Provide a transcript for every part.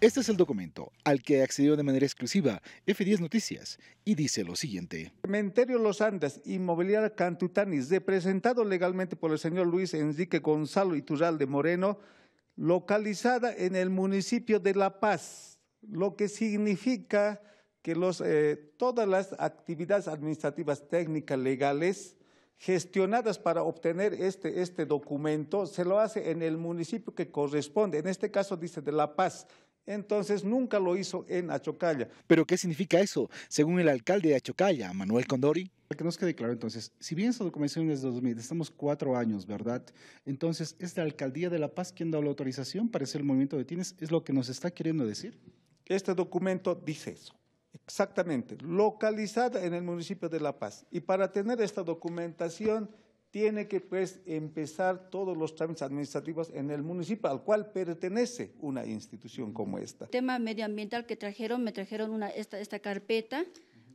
Este es el documento al que accedió de manera exclusiva F10 Noticias y dice lo siguiente. Cementerio Los Andes, Inmobiliaria Cantutanis, representado legalmente por el señor Luis Enrique Gonzalo de Moreno, localizada en el municipio de La Paz, lo que significa que los, eh, todas las actividades administrativas técnicas legales gestionadas para obtener este, este documento se lo hace en el municipio que corresponde, en este caso dice de La Paz, entonces nunca lo hizo en Achocalla. ¿Pero qué significa eso? Según el alcalde de Achocalla, Manuel Condori. Que nos quede claro entonces, si bien esta documentación es de 2000, estamos cuatro años, ¿verdad? Entonces, ¿es la Alcaldía de La Paz quien da la autorización para hacer el movimiento de tienes? ¿Es lo que nos está queriendo decir? Este documento dice eso. Exactamente, localizada en el municipio de La Paz. Y para tener esta documentación tiene que pues, empezar todos los trámites administrativos en el municipio al cual pertenece una institución como esta. El tema medioambiental que trajeron, me trajeron una, esta, esta carpeta,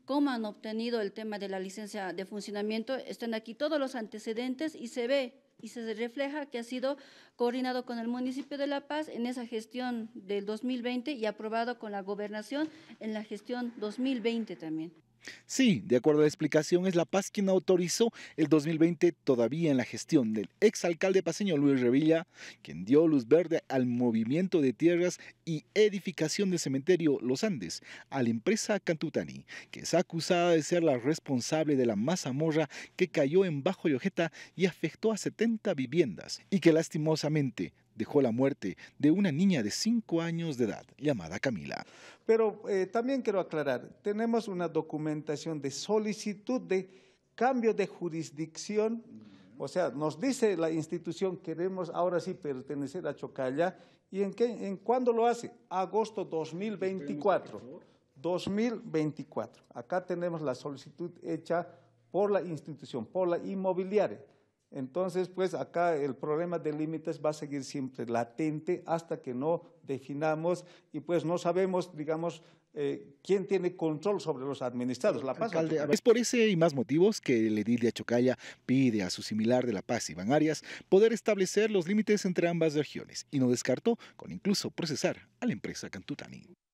cómo han obtenido el tema de la licencia de funcionamiento, están aquí todos los antecedentes y se ve y se refleja que ha sido coordinado con el municipio de La Paz en esa gestión del 2020 y aprobado con la gobernación en la gestión 2020 también. Sí, de acuerdo a la explicación, es La Paz quien autorizó el 2020 todavía en la gestión del exalcalde paseño Luis Revilla, quien dio luz verde al movimiento de tierras y edificación del cementerio Los Andes a la empresa Cantutani, que es acusada de ser la responsable de la mazamorra que cayó en Bajo Llojeta y afectó a 70 viviendas y que lastimosamente dejó la muerte de una niña de cinco años de edad llamada Camila. Pero eh, también quiero aclarar, tenemos una documentación de solicitud de cambio de jurisdicción. O sea, nos dice la institución, queremos ahora sí pertenecer a Chocalla. ¿Y en, qué, en cuándo lo hace? Agosto 2024. 2024. Acá tenemos la solicitud hecha por la institución, por la inmobiliaria. Entonces, pues acá el problema de límites va a seguir siempre latente hasta que no definamos y pues no sabemos, digamos, eh, quién tiene control sobre los administrados. La Paz. es por ese y más motivos que el edil de Achocaya pide a su similar de La Paz, Iván Arias, poder establecer los límites entre ambas regiones y no descartó con incluso procesar a la empresa Cantutani.